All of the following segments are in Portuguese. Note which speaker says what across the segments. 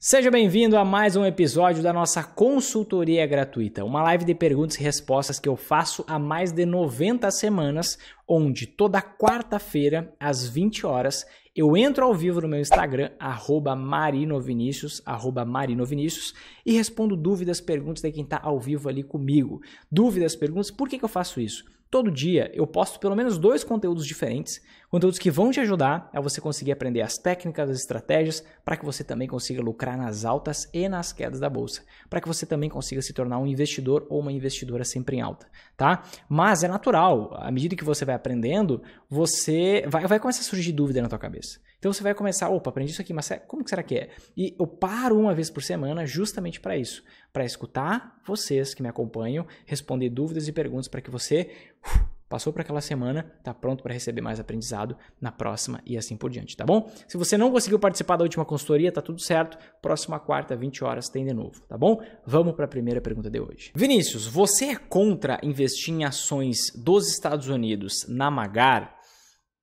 Speaker 1: Seja bem-vindo a mais um episódio da nossa consultoria gratuita, uma live de perguntas e respostas que eu faço há mais de 90 semanas, onde toda quarta-feira, às 20 horas, eu entro ao vivo no meu Instagram, arroba marinovinicius, arroba marinovinicius, e respondo dúvidas, perguntas de quem está ao vivo ali comigo. Dúvidas, perguntas, por que, que eu faço isso? Todo dia eu posto pelo menos dois conteúdos diferentes Conteúdos que vão te ajudar a você conseguir aprender as técnicas, as estratégias, para que você também consiga lucrar nas altas e nas quedas da bolsa, para que você também consiga se tornar um investidor ou uma investidora sempre em alta, tá? Mas é natural, à medida que você vai aprendendo, você vai, vai começar a surgir dúvida na tua cabeça. Então você vai começar, opa, aprendi isso aqui, mas como que será que é? E eu paro uma vez por semana justamente para isso, para escutar vocês que me acompanham, responder dúvidas e perguntas para que você uf, Passou para aquela semana, está pronto para receber mais aprendizado na próxima e assim por diante, tá bom? Se você não conseguiu participar da última consultoria, tá tudo certo. Próxima quarta, 20 horas, tem de novo, tá bom? Vamos para a primeira pergunta de hoje. Vinícius, você é contra investir em ações dos Estados Unidos na Magar?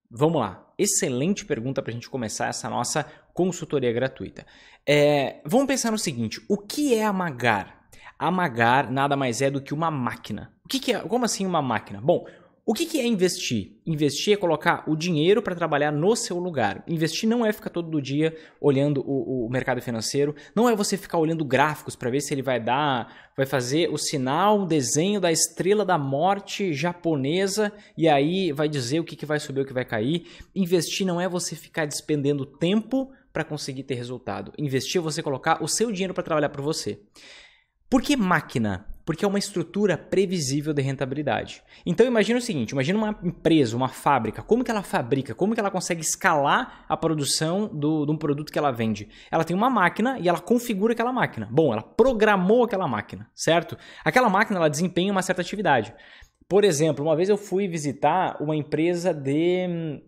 Speaker 1: Vamos lá. Excelente pergunta para a gente começar essa nossa consultoria gratuita. É, vamos pensar no seguinte: o que é a Magar? A Magar nada mais é do que uma máquina. O que, que é? Como assim uma máquina? Bom, o que, que é investir? Investir é colocar o dinheiro para trabalhar no seu lugar. Investir não é ficar todo dia olhando o, o mercado financeiro, não é você ficar olhando gráficos para ver se ele vai dar, vai fazer o sinal, o desenho da estrela da morte japonesa e aí vai dizer o que, que vai subir, o que vai cair. Investir não é você ficar despendendo tempo para conseguir ter resultado. Investir é você colocar o seu dinheiro para trabalhar para você. Por que máquina? porque é uma estrutura previsível de rentabilidade. Então imagina o seguinte, imagina uma empresa, uma fábrica, como que ela fabrica, como que ela consegue escalar a produção do, de um produto que ela vende. Ela tem uma máquina e ela configura aquela máquina. Bom, ela programou aquela máquina, certo? Aquela máquina ela desempenha uma certa atividade. Por exemplo, uma vez eu fui visitar uma empresa de hum,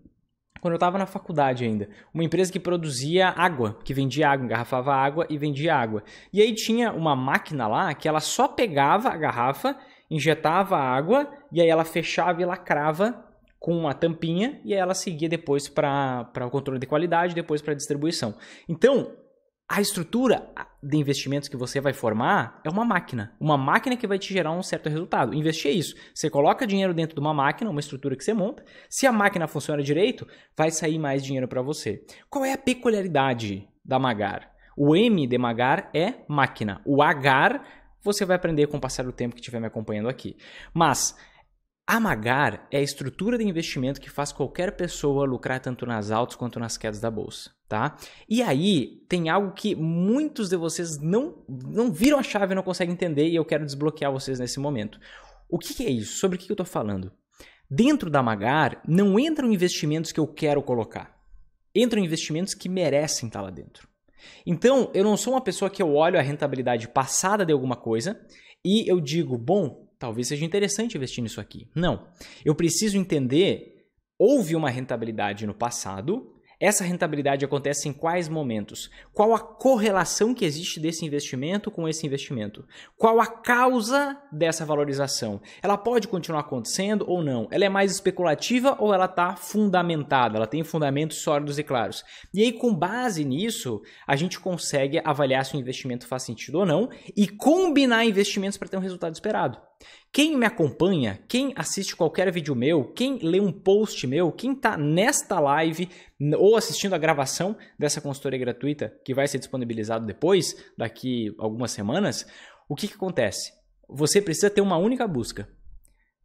Speaker 1: quando eu estava na faculdade ainda, uma empresa que produzia água, que vendia água, engarrafava água e vendia água. E aí tinha uma máquina lá que ela só pegava a garrafa, injetava a água e aí ela fechava e lacrava com uma tampinha e aí ela seguia depois para o controle de qualidade, depois para a distribuição. Então, a estrutura de investimentos que você vai formar é uma máquina. Uma máquina que vai te gerar um certo resultado. Investir é isso. Você coloca dinheiro dentro de uma máquina, uma estrutura que você monta. Se a máquina funciona direito, vai sair mais dinheiro para você. Qual é a peculiaridade da Magar? O M de Magar é máquina. O Agar você vai aprender com o passar do tempo que estiver me acompanhando aqui. Mas Amagar é a estrutura de investimento que faz qualquer pessoa lucrar tanto nas altas quanto nas quedas da bolsa, tá? E aí tem algo que muitos de vocês não, não viram a chave, não conseguem entender e eu quero desbloquear vocês nesse momento. O que, é isso? Sobre o que, que eu estou falando? Dentro da Amagar não entram investimentos que eu quero colocar, entram investimentos que merecem estar tá lá dentro. Então eu não sou uma pessoa que eu olho a rentabilidade passada de alguma coisa e eu digo, bom, talvez seja interessante investir nisso aqui. Não. Eu preciso entender: houve uma rentabilidade no passado, essa rentabilidade acontece em quais momentos? Qual a correlação que existe desse investimento com esse investimento? Qual a causa dessa valorização? Ela pode continuar acontecendo ou não? Ela é mais especulativa ou ela está fundamentada? Ela tem fundamentos sólidos e claros. E aí, com base nisso, a gente consegue avaliar se o investimento faz sentido ou não e combinar investimentos para ter um resultado esperado. Quem me acompanha, quem assiste qualquer vídeo meu, quem lê um post meu, quem está nesta live ou assistindo a gravação dessa consultoria gratuita que vai ser disponibilizado depois, daqui algumas semanas, o que, que acontece? Você precisa ter uma única busca.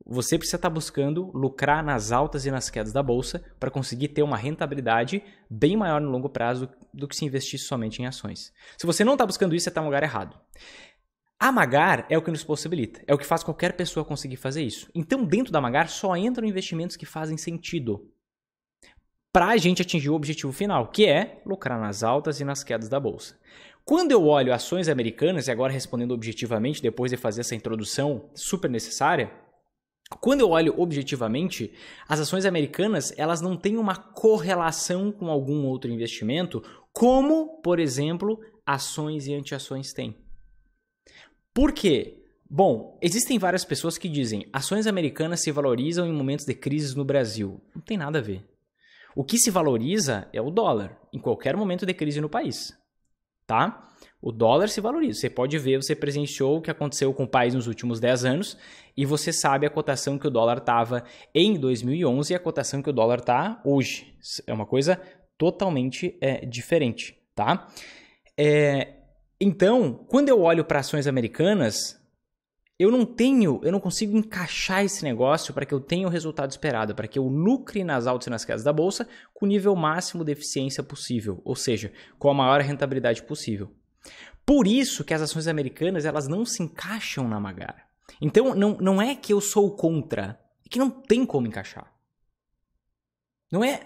Speaker 1: Você precisa estar tá buscando lucrar nas altas e nas quedas da bolsa para conseguir ter uma rentabilidade bem maior no longo prazo do que se investir somente em ações. Se você não está buscando isso, você está em um lugar errado. Amagar é o que nos possibilita, é o que faz qualquer pessoa conseguir fazer isso. Então, dentro da Amagar, só entram investimentos que fazem sentido para a gente atingir o objetivo final, que é lucrar nas altas e nas quedas da bolsa. Quando eu olho ações americanas, e agora respondendo objetivamente, depois de fazer essa introdução super necessária, quando eu olho objetivamente, as ações americanas elas não têm uma correlação com algum outro investimento, como, por exemplo, ações e antiações têm. Por quê? Bom, existem várias pessoas que dizem ações americanas se valorizam em momentos de crise no Brasil. Não tem nada a ver. O que se valoriza é o dólar em qualquer momento de crise no país, tá? O dólar se valoriza. Você pode ver, você presenciou o que aconteceu com o país nos últimos 10 anos e você sabe a cotação que o dólar estava em 2011 e a cotação que o dólar está hoje. É uma coisa totalmente é, diferente, tá? É, então, quando eu olho para ações americanas, eu não tenho, eu não consigo encaixar esse negócio para que eu tenha o resultado esperado, para que eu lucre nas altas e nas quedas da bolsa com o nível máximo de eficiência possível, ou seja, com a maior rentabilidade possível. Por isso que as ações americanas elas não se encaixam na Magara. Então não, não é que eu sou contra, é que não tem como encaixar. Não é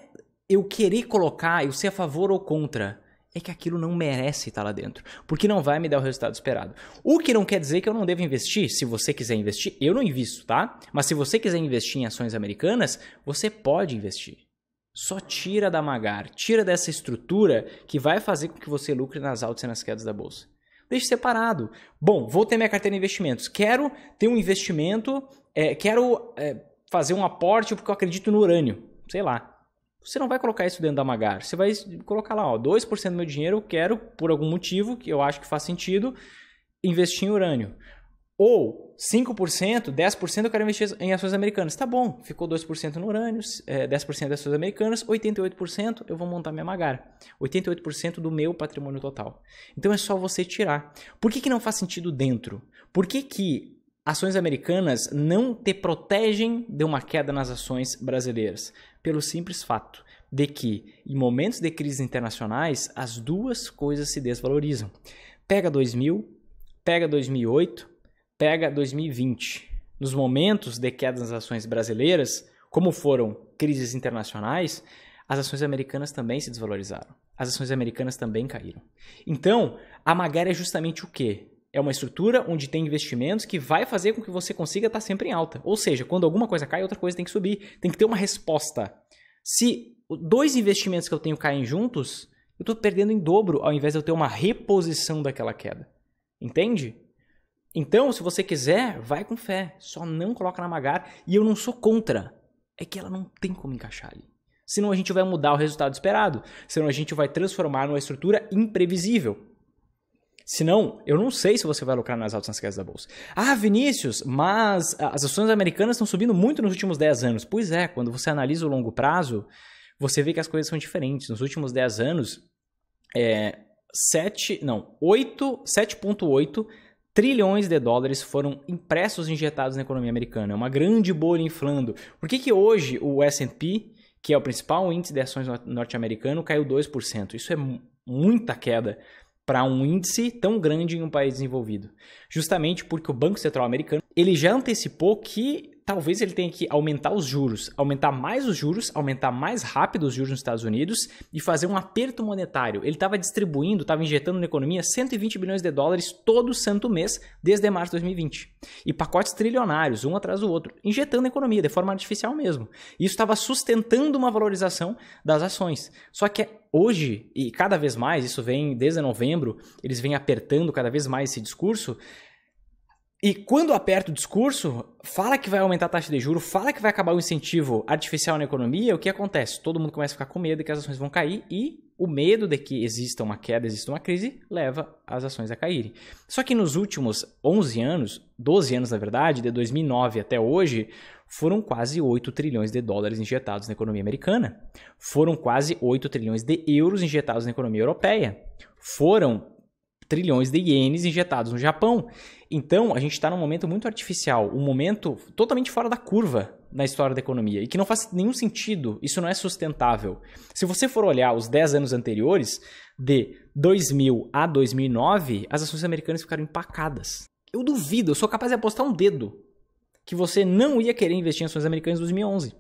Speaker 1: eu querer colocar, eu ser a favor ou contra é que aquilo não merece estar lá dentro, porque não vai me dar o resultado esperado. O que não quer dizer que eu não devo investir. Se você quiser investir, eu não invisto, tá? Mas se você quiser investir em ações americanas, você pode investir. Só tira da magar, tira dessa estrutura que vai fazer com que você lucre nas altas e nas quedas da bolsa. Deixe separado. Bom, vou ter minha carteira de investimentos. Quero ter um investimento, é, quero é, fazer um aporte porque eu acredito no urânio. Sei lá, você não vai colocar isso dentro da Magar. Você vai colocar lá, ó, 2% do meu dinheiro eu quero, por algum motivo que eu acho que faz sentido, investir em urânio. Ou 5%, 10% eu quero investir em ações americanas. Tá bom, ficou 2% no urânio, 10% é, das ações americanas, 88% eu vou montar minha Magar. 88% do meu patrimônio total. Então é só você tirar. Por que, que não faz sentido dentro? Por que, que ações americanas não te protegem de uma queda nas ações brasileiras, pelo simples fato de que, em momentos de crises internacionais, as duas coisas se desvalorizam. Pega 2000, pega 2008, pega 2020. Nos momentos de queda nas ações brasileiras, como foram crises internacionais, as ações americanas também se desvalorizaram. As ações americanas também caíram. Então, a magéria é justamente o quê? é uma estrutura onde tem investimentos que vai fazer com que você consiga estar sempre em alta. Ou seja, quando alguma coisa cai, outra coisa tem que subir. Tem que ter uma resposta. Se dois investimentos que eu tenho caem juntos, eu estou perdendo em dobro ao invés de eu ter uma reposição daquela queda. Entende? Então, se você quiser, vai com fé. Só não coloca na Magar. E eu não sou contra. É que ela não tem como encaixar ali. Senão a gente vai mudar o resultado esperado. Senão a gente vai transformar numa estrutura imprevisível. Senão, eu não sei se você vai lucrar nas altas nas quedas da bolsa. Ah, Vinícius, mas as ações americanas estão subindo muito nos últimos 10 anos. Pois é, quando você analisa o longo prazo, você vê que as coisas são diferentes. Nos últimos 10 anos, é, 7, não, 8, 7.8 trilhões de dólares foram impressos e injetados na economia americana. É uma grande bolha inflando. Por que, que hoje o S&P, que é o principal índice de ações norte-americano, caiu 2%? Isso é muita queda para um índice tão grande em um país desenvolvido. Justamente porque o Banco Central Americano ele já antecipou que talvez ele tenha que aumentar os juros, aumentar mais os juros, aumentar mais rápido os juros nos Estados Unidos e fazer um aperto monetário. Ele estava distribuindo, estava injetando na economia 120 bilhões de dólares todo santo mês desde março de 2020. E pacotes trilionários, um atrás do outro, injetando na economia de forma artificial mesmo. Isso estava sustentando uma valorização das ações. Só que hoje, e cada vez mais, isso vem desde novembro, eles vêm apertando cada vez mais esse discurso, e quando aperta o discurso, fala que vai aumentar a taxa de juro, fala que vai acabar o incentivo artificial na economia, o que acontece? Todo mundo começa a ficar com medo que as ações vão cair e o medo de que exista uma queda, exista uma crise, leva as ações a caírem. Só que nos últimos 11 anos, 12 anos na verdade, de 2009 até hoje, foram quase 8 trilhões de dólares injetados na economia americana. Foram quase 8 trilhões de euros injetados na economia europeia. Foram trilhões de ienes injetados no Japão. Então, a gente está num momento muito artificial, um momento totalmente fora da curva na história da economia e que não faz nenhum sentido, isso não é sustentável. Se você for olhar os 10 anos anteriores, de 2000 a 2009, as ações americanas ficaram empacadas. Eu duvido, eu sou capaz de apostar um dedo que você não ia querer investir em ações americanas em 2011,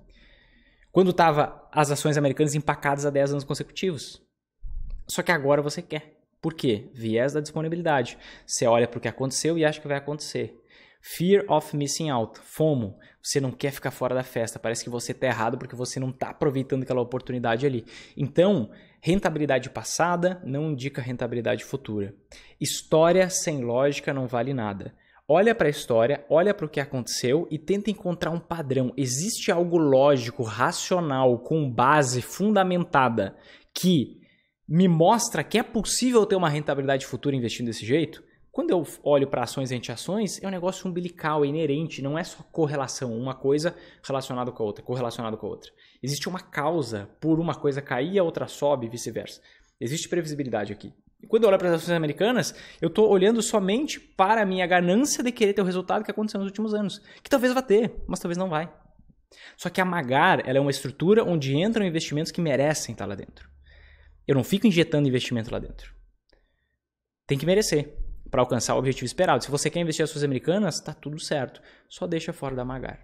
Speaker 1: quando estava as ações americanas empacadas há 10 anos consecutivos. Só que agora você quer. Por quê? Viés da disponibilidade. Você olha para o que aconteceu e acha que vai acontecer. Fear of missing out, FOMO. Você não quer ficar fora da festa, parece que você está errado porque você não está aproveitando aquela oportunidade ali. Então, rentabilidade passada não indica rentabilidade futura. História sem lógica não vale nada. Olha para a história, olha para o que aconteceu e tenta encontrar um padrão. Existe algo lógico, racional, com base fundamentada que me mostra que é possível ter uma rentabilidade futura investindo desse jeito, quando eu olho para ações e ações, é um negócio umbilical, é inerente, não é só correlação, uma coisa relacionada com a outra, correlacionada com a outra. Existe uma causa por uma coisa cair, a outra sobe e vice-versa. Existe previsibilidade aqui. E quando eu olho para as ações americanas, eu estou olhando somente para a minha ganância de querer ter o resultado que aconteceu nos últimos anos, que talvez vá ter, mas talvez não vai. Só que a Magar ela é uma estrutura onde entram investimentos que merecem estar tá lá dentro. Eu não fico injetando investimento lá dentro. Tem que merecer para alcançar o objetivo esperado. Se você quer investir as ações americanas, tá tudo certo. Só deixa fora da Magar.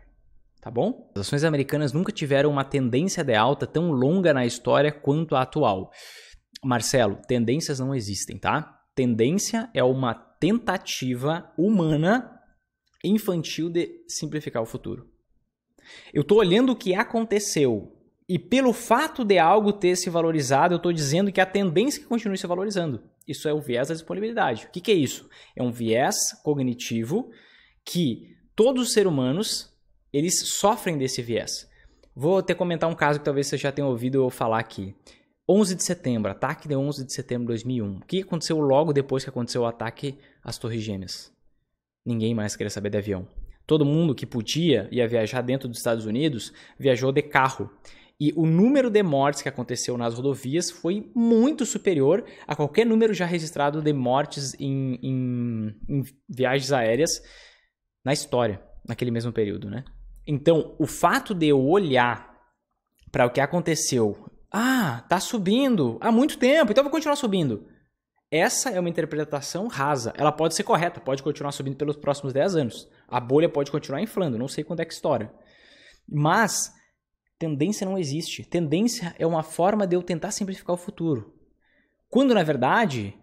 Speaker 1: Tá bom? As ações americanas nunca tiveram uma tendência de alta tão longa na história quanto a atual. Marcelo, tendências não existem, tá? Tendência é uma tentativa humana infantil de simplificar o futuro. Eu estou olhando o que aconteceu e pelo fato de algo ter se valorizado, eu estou dizendo que a tendência é que continue se valorizando. Isso é o viés da disponibilidade. O que, que é isso? É um viés cognitivo que todos os seres humanos eles sofrem desse viés. Vou até comentar um caso que talvez você já tenha ouvido eu falar aqui. 11 de setembro, ataque de 11 de setembro de 2001. O que aconteceu logo depois que aconteceu o ataque às Torres Gêmeas? Ninguém mais queria saber de avião. Todo mundo que podia ia viajar dentro dos Estados Unidos viajou de carro. E o número de mortes que aconteceu nas rodovias foi muito superior a qualquer número já registrado de mortes em, em, em viagens aéreas na história, naquele mesmo período, né? Então, o fato de eu olhar para o que aconteceu, ah, tá subindo há muito tempo, então vou continuar subindo. Essa é uma interpretação rasa. Ela pode ser correta, pode continuar subindo pelos próximos 10 anos. A bolha pode continuar inflando, não sei quando é que estoura. Mas Tendência não existe. Tendência é uma forma de eu tentar simplificar o futuro. Quando na verdade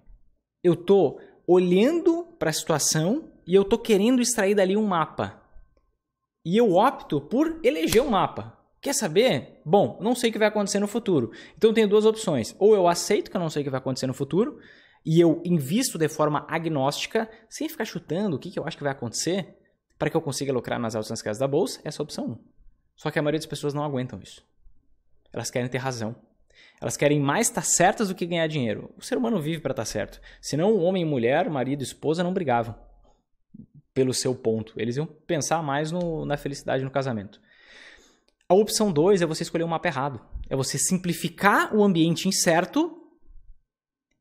Speaker 1: eu estou olhando para a situação e eu estou querendo extrair dali um mapa. E eu opto por eleger um mapa. Quer saber? Bom, não sei o que vai acontecer no futuro. Então eu tenho duas opções. Ou eu aceito que eu não sei o que vai acontecer no futuro e eu invisto de forma agnóstica, sem ficar chutando o que, que eu acho que vai acontecer, para que eu consiga lucrar nas altas nas casas da bolsa, essa é a opção 1. Só que a maioria das pessoas não aguentam isso. Elas querem ter razão. Elas querem mais estar tá certas do que ganhar dinheiro. O ser humano vive para estar tá certo. Senão, homem, e mulher, marido, e esposa não brigavam pelo seu ponto. Eles iam pensar mais no, na felicidade no casamento. A opção 2 é você escolher um mapa errado. É você simplificar o ambiente incerto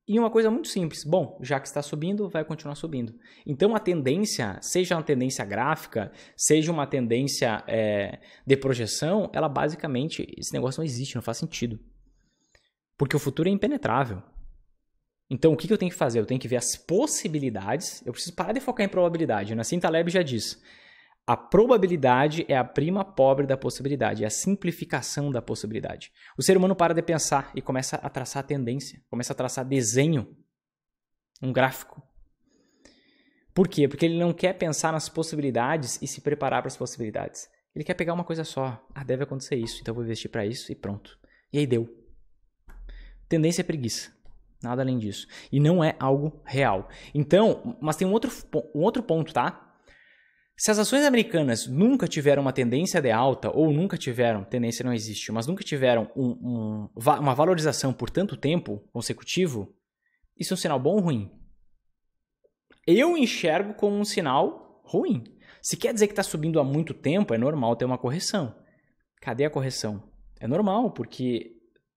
Speaker 1: e uma coisa muito simples, bom, já que está subindo, vai continuar subindo. Então a tendência, seja uma tendência gráfica, seja uma tendência é, de projeção, ela basicamente, esse negócio não existe, não faz sentido. Porque o futuro é impenetrável. Então o que, eu tenho que fazer? Eu tenho que ver as possibilidades, eu preciso parar de focar em probabilidade. Nassim Taleb já diz, a probabilidade é a prima pobre da possibilidade, é a simplificação da possibilidade. O ser humano para de pensar e começa a traçar tendência, começa a traçar desenho, um gráfico. Por quê? Porque ele não quer pensar nas possibilidades e se preparar para as possibilidades. Ele quer pegar uma coisa só. Ah, deve acontecer isso, então vou investir para isso e pronto. E aí deu. Tendência é preguiça. Nada além disso. E não é algo real. Então, mas tem um outro, um outro ponto, tá? Se as ações americanas nunca tiveram uma tendência de alta ou nunca tiveram, tendência não existe, mas nunca tiveram um, um, uma valorização por tanto tempo consecutivo, isso é um sinal bom ou ruim? Eu enxergo como um sinal ruim. Se quer dizer que está subindo há muito tempo, é normal ter uma correção. Cadê a correção? É normal, porque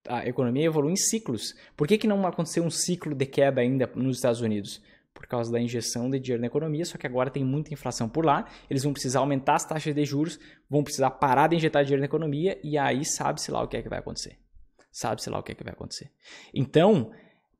Speaker 1: a economia evolui em ciclos. Por que, que não aconteceu um ciclo de queda ainda nos Estados Unidos? por causa da injeção de dinheiro na economia, só que agora tem muita inflação por lá, eles vão precisar aumentar as taxas de juros, vão precisar parar de injetar dinheiro na economia e aí sabe-se lá o que é que vai acontecer. Sabe-se lá o que é que vai acontecer. Então,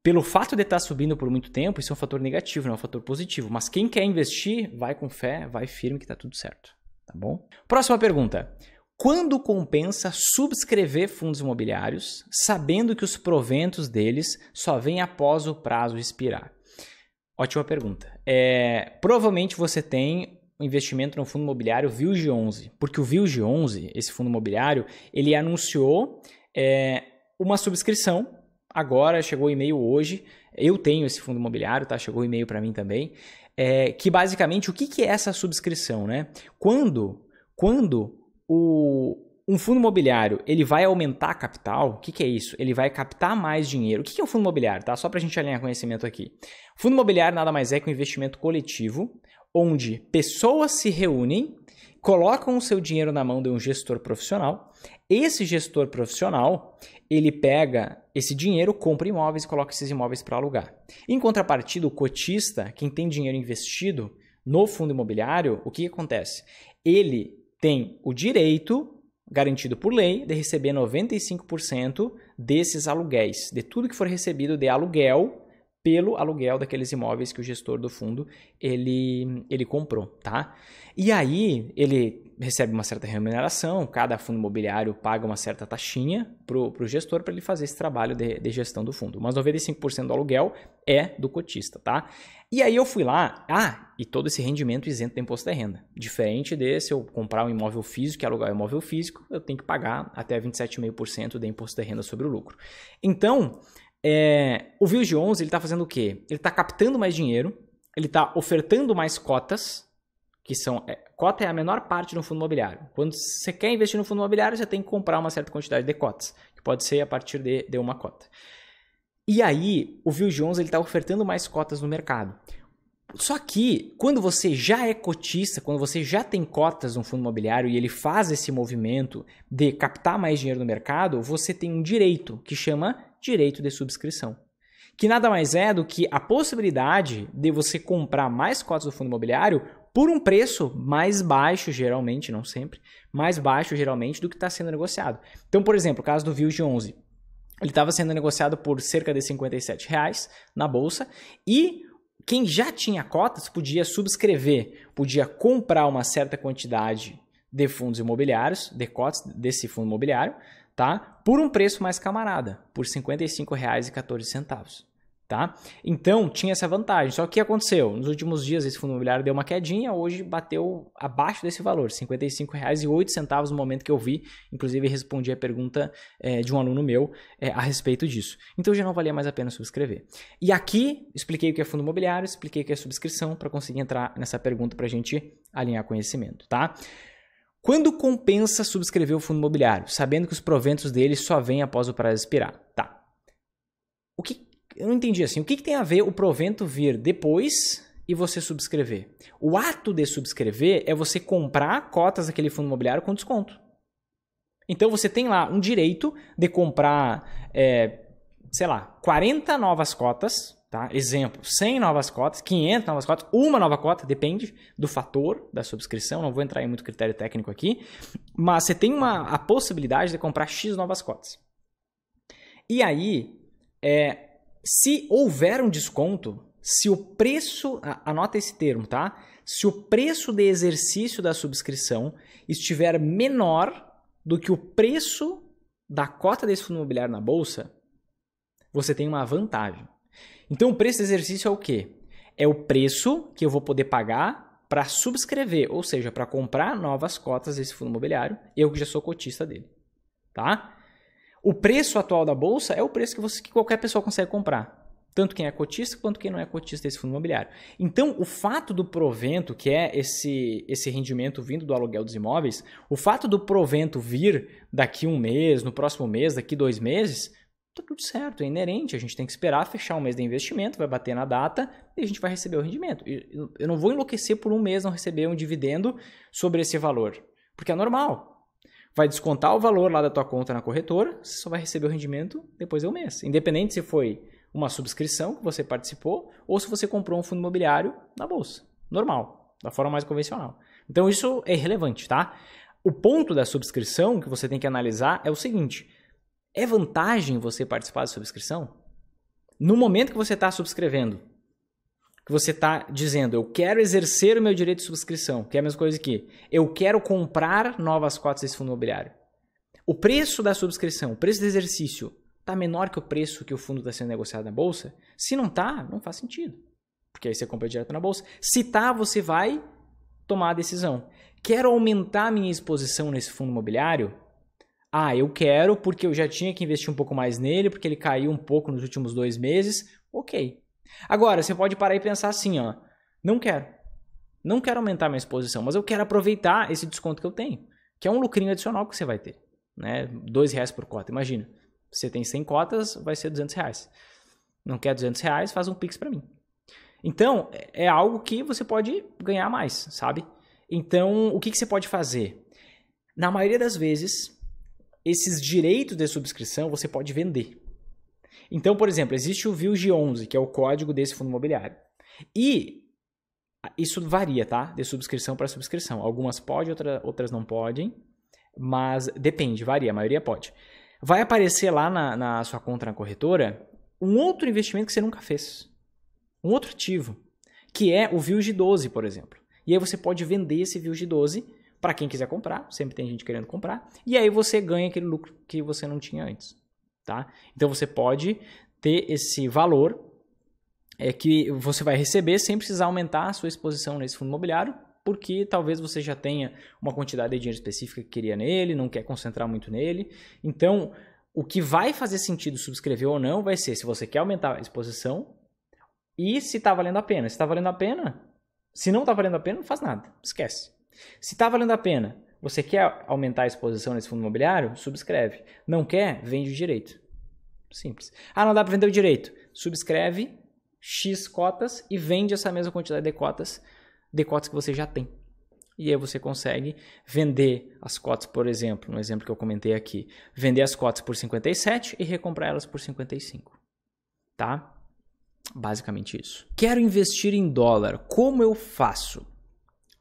Speaker 1: pelo fato de estar subindo por muito tempo, isso é um fator negativo, não é um fator positivo, mas quem quer investir, vai com fé, vai firme que está tudo certo, tá bom? Próxima pergunta. Quando compensa subscrever fundos imobiliários, sabendo que os proventos deles só vêm após o prazo expirar? Ótima pergunta. É, provavelmente você tem investimento no fundo imobiliário VILG 11, porque o VILG 11, esse fundo imobiliário, ele anunciou é, uma subscrição agora, chegou o e-mail hoje. Eu tenho esse fundo imobiliário, tá? Chegou o e-mail para mim também. É, que basicamente o que, que é essa subscrição, né? Quando, quando o, um fundo imobiliário, ele vai aumentar capital? O que, que é isso? Ele vai captar mais dinheiro. O que, que é um fundo imobiliário? Tá? Só para a gente alinhar conhecimento aqui. Fundo imobiliário nada mais é que um investimento coletivo, onde pessoas se reúnem, colocam o seu dinheiro na mão de um gestor profissional. Esse gestor profissional, ele pega esse dinheiro, compra imóveis e coloca esses imóveis para alugar. Em contrapartida, o cotista, quem tem dinheiro investido no fundo imobiliário, o que, que acontece? Ele tem o direito garantido por lei de receber 95% desses aluguéis, de tudo que for recebido de aluguel pelo aluguel daqueles imóveis que o gestor do fundo ele, ele comprou, tá? E aí ele recebe uma certa remuneração, cada fundo imobiliário paga uma certa taxinha para o gestor para ele fazer esse trabalho de, de, gestão do fundo. Mas 95% do aluguel é do cotista, tá? E aí eu fui lá, ah, e todo esse rendimento isento de imposto de renda. Diferente desse, eu comprar um imóvel físico alugar um imóvel físico, eu tenho que pagar até 27,5% de imposto de renda sobre o lucro. Então, é, o Village 11 ele está fazendo o quê? Ele está captando mais dinheiro, ele está ofertando mais cotas, que são. É, cota é a menor parte no fundo imobiliário. Quando você quer investir no fundo imobiliário, você tem que comprar uma certa quantidade de cotas, que pode ser a partir de, de uma cota. E aí, o Phil Jones ele está ofertando mais cotas no mercado. Só que, quando você já é cotista, quando você já tem cotas no fundo imobiliário e ele faz esse movimento de captar mais dinheiro no mercado, você tem um direito que chama direito de subscrição. Que nada mais é do que a possibilidade de você comprar mais cotas do fundo imobiliário por um preço mais baixo, geralmente, não sempre, mais baixo geralmente do que está sendo negociado. Então, por exemplo, o caso do View 11. Ele estava sendo negociado por cerca de 57 reais na bolsa e quem já tinha cotas podia subscrever, podia comprar uma certa quantidade de fundos imobiliários, de cotas desse fundo imobiliário, tá? Por um preço mais camarada, por R$ 55,14. Tá? Então tinha essa vantagem. Só que o que aconteceu? Nos últimos dias esse fundo imobiliário deu uma quedinha, hoje bateu abaixo desse valor, R$ 55,08 no momento que eu vi. Inclusive respondi a pergunta é, de um aluno meu é, a respeito disso. Então já não valia mais a pena subscrever. E aqui expliquei o que é fundo imobiliário, expliquei o que é subscrição para conseguir entrar nessa pergunta para a gente alinhar conhecimento, tá? Quando compensa subscrever o fundo imobiliário, sabendo que os proventos dele só vêm após o prazo expirar? Tá. O que eu não entendi assim. O que, que tem a ver o provento vir depois e você subscrever. O ato de subscrever é você comprar cotas daquele fundo imobiliário com desconto. Então você tem lá um direito de comprar, é, sei lá, 40 novas cotas, tá? Exemplo, 100 novas cotas, 500 novas cotas, uma nova cota, depende do fator da subscrição, não vou entrar em muito critério técnico aqui, mas você tem uma, a possibilidade de comprar X novas cotas. E aí, é, se houver um desconto, se o preço, anota esse termo, tá? Se o preço de exercício da subscrição estiver menor do que o preço da cota desse fundo imobiliário na bolsa, você tem uma vantagem. Então, o preço de exercício é o quê? É o preço que eu vou poder pagar para subscrever, ou seja, para comprar novas cotas desse fundo imobiliário, eu que já sou cotista dele, tá? O preço atual da bolsa é o preço que, você, que qualquer pessoa consegue comprar. Tanto quem é cotista quanto quem não é cotista desse fundo imobiliário. Então, o fato do provento, que é esse, esse rendimento vindo do aluguel dos imóveis, o fato do provento vir daqui um mês, no próximo mês, daqui dois meses, tá tudo certo, é inerente. A gente tem que esperar fechar um mês de investimento, vai bater na data e a gente vai receber o rendimento. Eu não vou enlouquecer por um mês não receber um dividendo sobre esse valor, porque é normal vai descontar o valor lá da tua conta na corretora, você só vai receber o rendimento depois do mês. Independente se foi uma subscrição que você participou ou se você comprou um fundo imobiliário na bolsa. Normal, da forma mais convencional. Então isso é irrelevante, tá? O ponto da subscrição que você tem que analisar é o seguinte: é vantagem você participar da subscrição? No momento que você está subscrevendo, que você está dizendo, eu quero exercer o meu direito de subscrição, que é a mesma coisa que eu quero comprar novas cotas desse fundo imobiliário. O preço da subscrição, o preço do exercício, está menor que o preço que o fundo está sendo negociado na bolsa? Se não está, não faz sentido. Porque aí você compra direto na bolsa. Se está, você vai tomar a decisão. Quero aumentar minha exposição nesse fundo imobiliário? Ah, eu quero porque eu já tinha que investir um pouco mais nele, porque ele caiu um pouco nos últimos dois meses. Ok, Agora, você pode parar e pensar assim, ó, não quero. Não quero aumentar minha exposição, mas eu quero aproveitar esse desconto que eu tenho, que é um lucrinho adicional que você vai ter, né? Dois reais por cota, imagina. Você tem 100 cotas, vai ser 200 reais. Não quer 200 reais, faz um pix para mim. Então, é algo que você pode ganhar mais, sabe? Então, o que, que você pode fazer? Na maioria das vezes, esses direitos de subscrição você pode vender. Então, por exemplo, existe o VILG11, que é o código desse fundo imobiliário. E isso varia, tá? De subscrição para subscrição. Algumas podem, outra, outras não podem, mas depende, varia, a maioria pode. Vai aparecer lá na, na sua conta na corretora um outro investimento que você nunca fez. Um outro ativo, que é o VILG 12, por exemplo. E aí você pode vender esse VILG 12 para quem quiser comprar, sempre tem gente querendo comprar, e aí você ganha aquele lucro que você não tinha antes tá? Então você pode ter esse valor é, que você vai receber sem precisar aumentar a sua exposição nesse fundo imobiliário, porque talvez você já tenha uma quantidade de dinheiro específica que queria nele, não quer concentrar muito nele. Então, o que vai fazer sentido subscrever ou não vai ser se você quer aumentar a exposição e se está valendo a pena. Se está valendo a pena, se não está valendo a pena, não faz nada, esquece. Se está valendo a pena, você quer aumentar a exposição nesse fundo imobiliário? Subscreve. Não quer? Vende o direito. Simples. Ah, não dá para vender o direito. Subscreve X cotas e vende essa mesma quantidade de cotas, de cotas que você já tem. E aí você consegue vender as cotas, por exemplo, no exemplo que eu comentei aqui, vender as cotas por 57 e recomprar elas por 55. Tá? Basicamente isso. Quero investir em dólar. Como eu faço?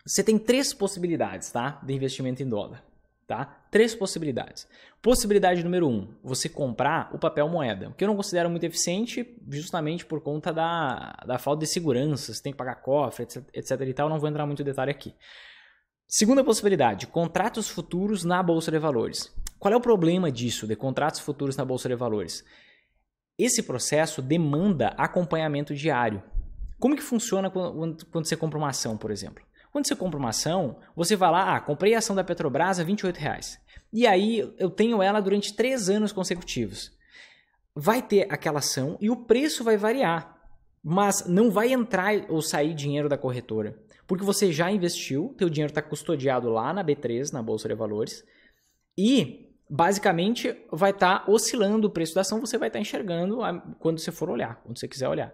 Speaker 1: Você tem três possibilidades, tá? De investimento em dólar, tá? três possibilidades. Possibilidade número um, você comprar o papel moeda, o que eu não considero muito eficiente, justamente por conta da, da falta de segurança, você tem que pagar cofre, etc, etc e tal, não vou entrar muito em detalhe aqui. Segunda possibilidade, contratos futuros na Bolsa de Valores. Qual é o problema disso, de contratos futuros na Bolsa de Valores? Esse processo demanda acompanhamento diário. Como que funciona quando, quando você compra uma ação, por exemplo? Quando você compra uma ação, você vai lá, ah, comprei a ação da Petrobras a 28 reais. E aí eu tenho ela durante três anos consecutivos. Vai ter aquela ação e o preço vai variar, mas não vai entrar ou sair dinheiro da corretora, porque você já investiu, teu dinheiro está custodiado lá na B3, na Bolsa de Valores, e basicamente vai estar tá oscilando o preço da ação, você vai estar tá enxergando quando você for olhar, quando você quiser olhar.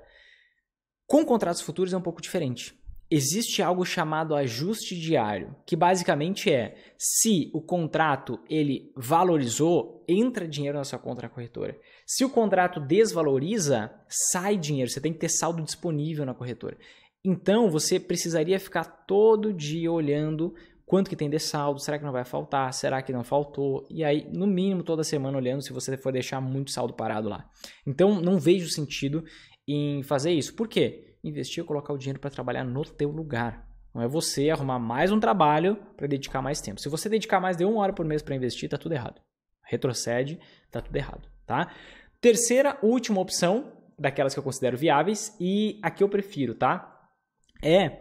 Speaker 1: Com contratos futuros é um pouco diferente existe algo chamado ajuste diário, que basicamente é se o contrato ele valorizou, entra dinheiro na sua conta corretora. Se o contrato desvaloriza, sai dinheiro, você tem que ter saldo disponível na corretora. Então você precisaria ficar todo dia olhando quanto que tem de saldo, será que não vai faltar, será que não faltou, e aí no mínimo toda semana olhando se você for deixar muito saldo parado lá. Então não vejo sentido em fazer isso. Por quê? investir, colocar o dinheiro para trabalhar no teu lugar. Não é você arrumar mais um trabalho para dedicar mais tempo. Se você dedicar mais de uma hora por mês para investir, tá tudo errado. Retrocede, tá tudo errado, tá? Terceira, última opção daquelas que eu considero viáveis e a que eu prefiro, tá? É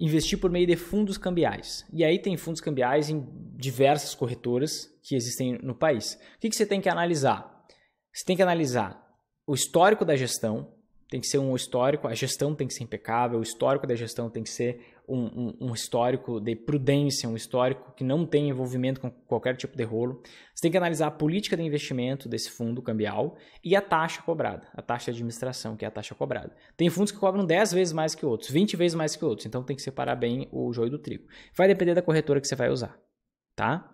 Speaker 1: investir por meio de fundos cambiais. E aí tem fundos cambiais em diversas corretoras que existem no país. O que, que você tem que analisar? Você tem que analisar o histórico da gestão, tem que ser um histórico, a gestão tem que ser impecável, o histórico da gestão tem que ser um, um, um, histórico de prudência, um histórico que não tem envolvimento com qualquer tipo de rolo. Você tem que analisar a política de investimento desse fundo cambial e a taxa cobrada, a taxa de administração, que é a taxa cobrada. Tem fundos que cobram 10 vezes mais que outros, 20 vezes mais que outros, então tem que separar bem o joio do trigo. Vai depender da corretora que você vai usar, tá?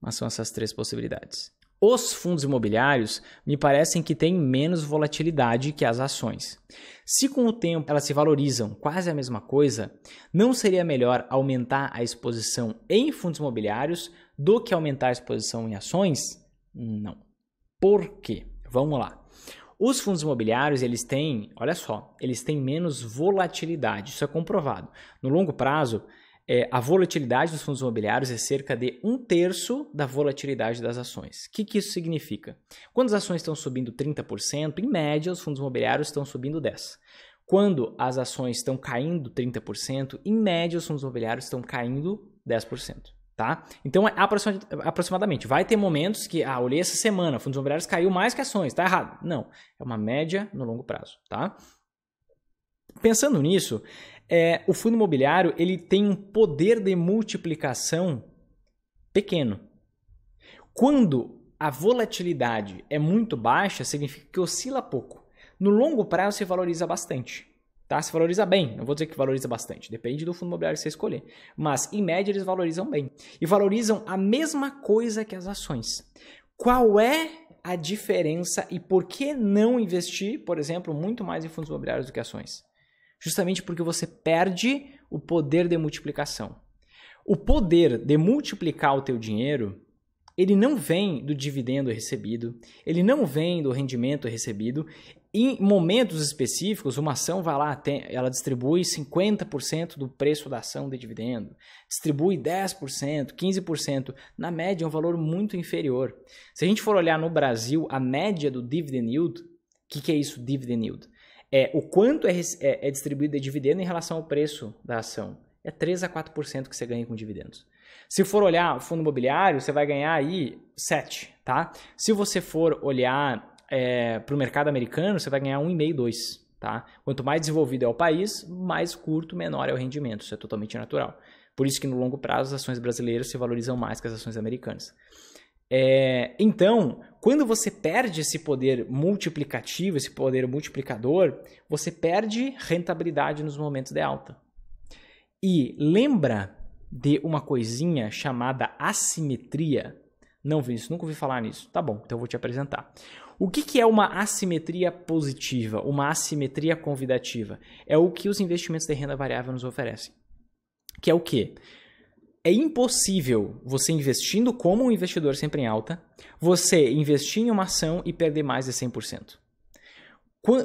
Speaker 1: Mas são essas três possibilidades. Os fundos imobiliários me parecem que têm menos volatilidade que as ações. Se com o tempo elas se valorizam quase a mesma coisa, não seria melhor aumentar a exposição em fundos imobiliários do que aumentar a exposição em ações? Não. Por quê? Vamos lá. Os fundos imobiliários, eles têm, olha só, eles têm menos volatilidade, isso é comprovado. No longo prazo, é, a volatilidade dos fundos imobiliários é cerca de um terço da volatilidade das ações. O que, que isso significa? Quando as ações estão subindo 30%, em média, os fundos imobiliários estão subindo 10%. Quando as ações estão caindo 30%, em média, os fundos imobiliários estão caindo 10%. Tá? Então, é aproximadamente. Vai ter momentos que, ah, olhei essa semana, fundos imobiliários caiu mais que ações, tá errado. Não, é uma média no longo prazo, tá? Pensando nisso, é, o fundo imobiliário ele tem um poder de multiplicação pequeno. Quando a volatilidade é muito baixa, significa que oscila pouco. No longo prazo se valoriza bastante. Tá? Se valoriza bem, não vou dizer que valoriza bastante, depende do fundo imobiliário que você escolher. Mas, em média, eles valorizam bem. E valorizam a mesma coisa que as ações. Qual é a diferença e por que não investir, por exemplo, muito mais em fundos imobiliários do que ações? justamente porque você perde o poder de multiplicação. O poder de multiplicar o teu dinheiro, ele não vem do dividendo recebido, ele não vem do rendimento recebido. Em momentos específicos, uma ação vai lá, ela distribui 50% do preço da ação de dividendo, distribui 10%, 15%, na média é um valor muito inferior. Se a gente for olhar no Brasil, a média do dividend yield, o que, que é isso, dividend yield? é o quanto é, é, é distribuído de dividendo em relação ao preço da ação. É 3 a 4% que você ganha com dividendos. Se for olhar o fundo imobiliário, você vai ganhar aí 7, tá? Se você for olhar é, para o mercado americano, você vai ganhar 1,5, 2, tá? Quanto mais desenvolvido é o país, mais curto, menor é o rendimento. Isso é totalmente natural. Por isso que no longo prazo as ações brasileiras se valorizam mais que as ações americanas. É, então, quando você perde esse poder multiplicativo, esse poder multiplicador, você perde rentabilidade nos momentos de alta. E lembra de uma coisinha chamada assimetria? Não, Vinícius, nunca ouvi falar nisso. Tá bom, então eu vou te apresentar. O que, que é uma assimetria positiva, uma assimetria convidativa? É o que os investimentos de renda variável nos oferecem. Que é o quê? é impossível você investindo como um investidor sempre em alta, você investir em uma ação e perder mais de 100%.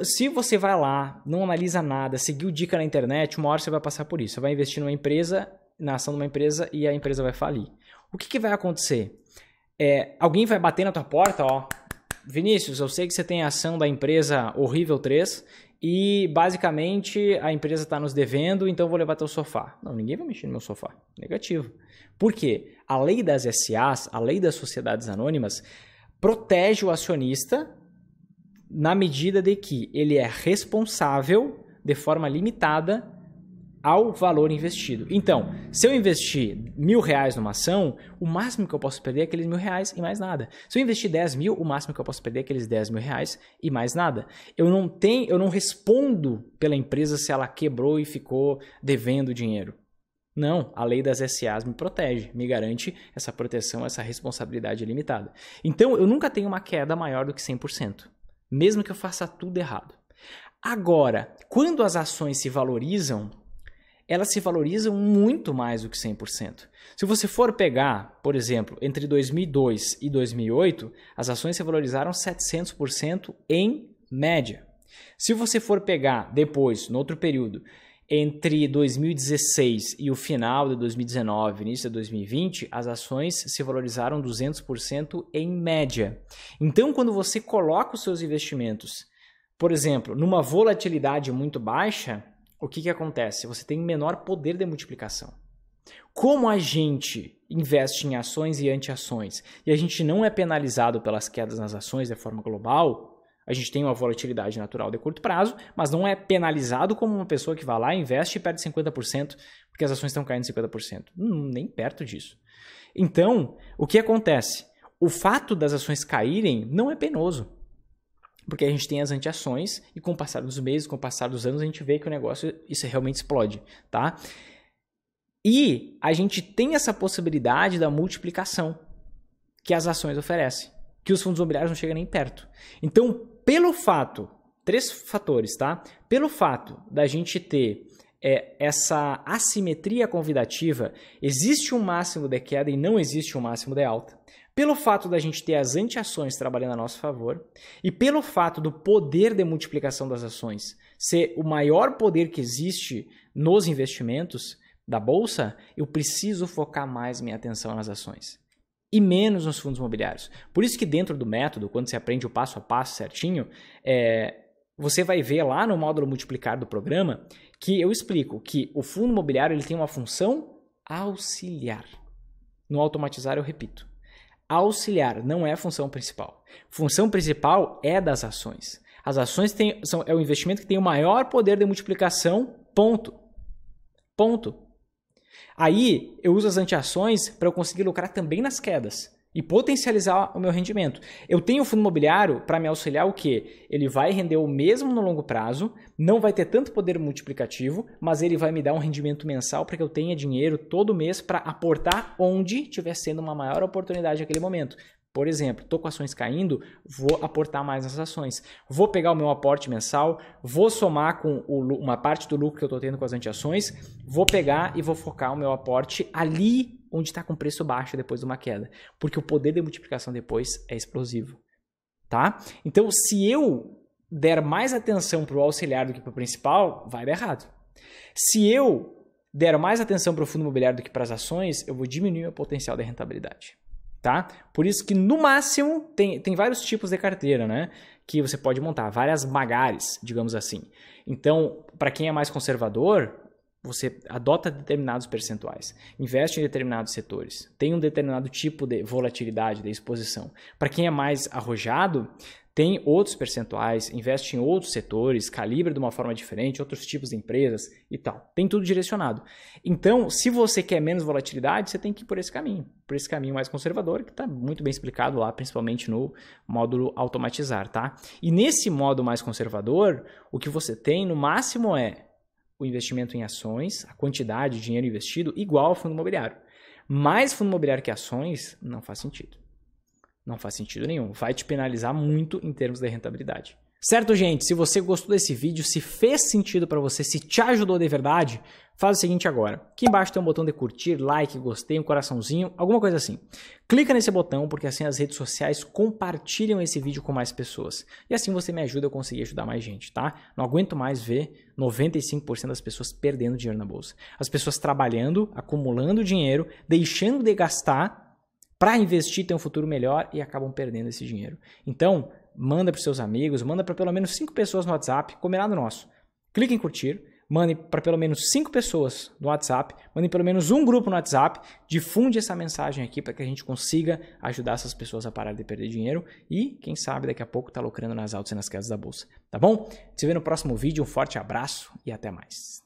Speaker 1: Se você vai lá, não analisa nada, seguiu dica na internet, uma hora você vai passar por isso. Você vai investir numa empresa, na ação de uma empresa e a empresa vai falir. O que, que vai acontecer? É, alguém vai bater na tua porta, ó. Vinícius, eu sei que você tem a ação da empresa Horrível 3 e basicamente a empresa está nos devendo, então vou levar teu sofá. Não, ninguém vai mexer no meu sofá. Negativo. Por quê? A lei das SAs, a lei das sociedades anônimas, protege o acionista na medida de que ele é responsável de forma limitada ao valor investido. Então, se eu investir mil reais numa ação, o máximo que eu posso perder é aqueles mil reais e mais nada. Se eu investir 10 mil, o máximo que eu posso perder é aqueles 10 mil reais e mais nada. Eu não tenho, eu não respondo pela empresa se ela quebrou e ficou devendo dinheiro. Não, a lei das SAs me protege, me garante essa proteção, essa responsabilidade limitada. Então, eu nunca tenho uma queda maior do que 100%, mesmo que eu faça tudo errado. Agora, quando as ações se valorizam, elas se valorizam muito mais do que 100%. Se você for pegar, por exemplo, entre 2002 e 2008, as ações se valorizaram 700% em média. Se você for pegar depois, no outro período, entre 2016 e o final de 2019, início de 2020, as ações se valorizaram 200% em média. Então, quando você coloca os seus investimentos, por exemplo, numa volatilidade muito baixa, o que, que acontece? Você tem menor poder de multiplicação. Como a gente investe em ações e antiações e a gente não é penalizado pelas quedas nas ações de forma global, a gente tem uma volatilidade natural de curto prazo, mas não é penalizado como uma pessoa que vai lá, investe e perde 50%, porque as ações estão caindo 50%. Hum, nem perto disso. Então, o que acontece? O fato das ações caírem não é penoso porque a gente tem as antiações e com o passar dos meses, com o passar dos anos, a gente vê que o negócio isso realmente explode, tá? E a gente tem essa possibilidade da multiplicação que as ações oferecem, que os fundos imobiliários não chegam nem perto. Então, pelo fato, três fatores, tá? Pelo fato da gente ter é, essa assimetria convidativa, existe um máximo de queda e não existe um máximo de alta. Pelo fato da gente ter as antiações trabalhando a nosso favor e pelo fato do poder de multiplicação das ações ser o maior poder que existe nos investimentos da bolsa, eu preciso focar mais minha atenção nas ações e menos nos fundos imobiliários. Por isso que dentro do método, quando você aprende o passo a passo certinho, é, você vai ver lá no módulo multiplicar do programa que eu explico que o fundo imobiliário ele tem uma função auxiliar. No automatizar eu repito auxiliar, não é a função principal. Função principal é das ações. As ações têm, são, é o investimento que tem o maior poder de multiplicação, ponto. Ponto. Aí eu uso as antiações para eu conseguir lucrar também nas quedas e potencializar o meu rendimento. Eu tenho o fundo imobiliário para me auxiliar o que? Ele vai render o mesmo no longo prazo, não vai ter tanto poder multiplicativo, mas ele vai me dar um rendimento mensal para que eu tenha dinheiro todo mês para aportar onde estiver sendo uma maior oportunidade naquele momento. Por exemplo, estou com ações caindo, vou aportar mais nas ações. Vou pegar o meu aporte mensal, vou somar com o, uma parte do lucro que eu estou tendo com as antiações, vou pegar e vou focar o meu aporte ali onde está com preço baixo depois de uma queda, porque o poder de multiplicação depois é explosivo, tá? Então, se eu der mais atenção para o auxiliar do que para o principal, vai dar errado. Se eu der mais atenção para o fundo imobiliário do que para as ações, eu vou diminuir o potencial de rentabilidade. Tá? Por isso que no máximo tem, tem vários tipos de carteira, né? Que você pode montar, várias magares, digamos assim. Então, para quem é mais conservador, você adota determinados percentuais, investe em determinados setores, tem um determinado tipo de volatilidade, de exposição. Para quem é mais arrojado, tem outros percentuais, investe em outros setores, calibra de uma forma diferente, outros tipos de empresas e tal. Tem tudo direcionado. Então, se você quer menos volatilidade, você tem que ir por esse caminho, por esse caminho mais conservador, que está muito bem explicado lá, principalmente no módulo automatizar, tá? E nesse modo mais conservador, o que você tem no máximo é o investimento em ações, a quantidade de dinheiro investido, igual ao fundo imobiliário. Mais fundo imobiliário que é ações não faz sentido. Não faz sentido nenhum. Vai te penalizar muito em termos de rentabilidade. Certo, gente? Se você gostou desse vídeo, se fez sentido para você, se te ajudou de verdade, faz o seguinte agora. Aqui embaixo tem um botão de curtir, like, gostei, um coraçãozinho, alguma coisa assim. Clica nesse botão porque assim as redes sociais compartilham esse vídeo com mais pessoas. E assim você me ajuda a conseguir ajudar mais gente, tá? Não aguento mais ver 95% das pessoas perdendo dinheiro na bolsa. As pessoas trabalhando, acumulando dinheiro, deixando de gastar para investir, ter um futuro melhor e acabam perdendo esse dinheiro. Então, manda para seus amigos, manda para pelo menos cinco pessoas no WhatsApp, combinado nosso. Clique em curtir, mande para pelo menos cinco pessoas no WhatsApp, mande pelo menos um grupo no WhatsApp, difunde essa mensagem aqui para que a gente consiga ajudar essas pessoas a parar de perder dinheiro e, quem sabe, daqui a pouco tá lucrando nas altas e nas quedas da bolsa, tá bom? Te vê no próximo vídeo, um forte abraço e até mais.